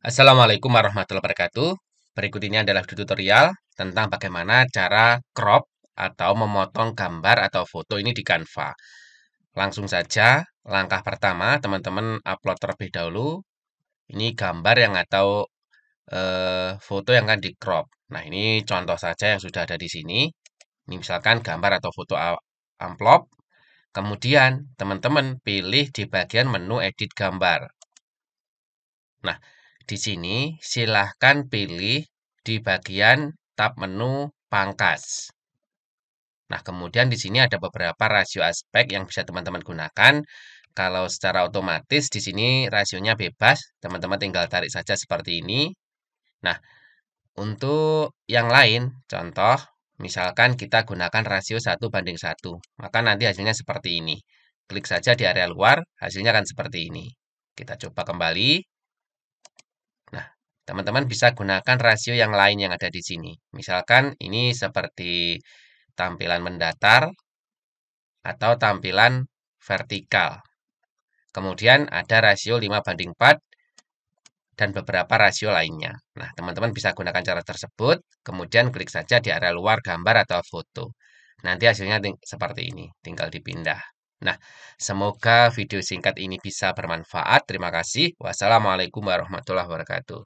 Assalamualaikum warahmatullahi wabarakatuh. Berikut ini adalah tutorial tentang bagaimana cara crop atau memotong gambar atau foto ini di Canva. Langsung saja, langkah pertama teman-teman upload terlebih dahulu. Ini gambar yang atau eh, foto yang akan di crop. Nah ini contoh saja yang sudah ada di sini. Ini misalkan gambar atau foto amplop. Kemudian teman-teman pilih di bagian menu edit gambar. Nah, di sini silahkan pilih di bagian tab menu pangkas. Nah, kemudian di sini ada beberapa rasio aspek yang bisa teman-teman gunakan. Kalau secara otomatis di sini rasionya bebas, teman-teman tinggal tarik saja seperti ini. Nah, untuk yang lain, contoh, misalkan kita gunakan rasio 1 banding 1, maka nanti hasilnya seperti ini. Klik saja di area luar, hasilnya akan seperti ini. Kita coba kembali teman-teman bisa gunakan rasio yang lain yang ada di sini. Misalkan ini seperti tampilan mendatar atau tampilan vertikal. Kemudian ada rasio 5 banding 4 dan beberapa rasio lainnya. Nah, teman-teman bisa gunakan cara tersebut, kemudian klik saja di area luar gambar atau foto. Nanti hasilnya seperti ini, tinggal dipindah. Nah, semoga video singkat ini bisa bermanfaat. Terima kasih. Wassalamualaikum warahmatullahi wabarakatuh.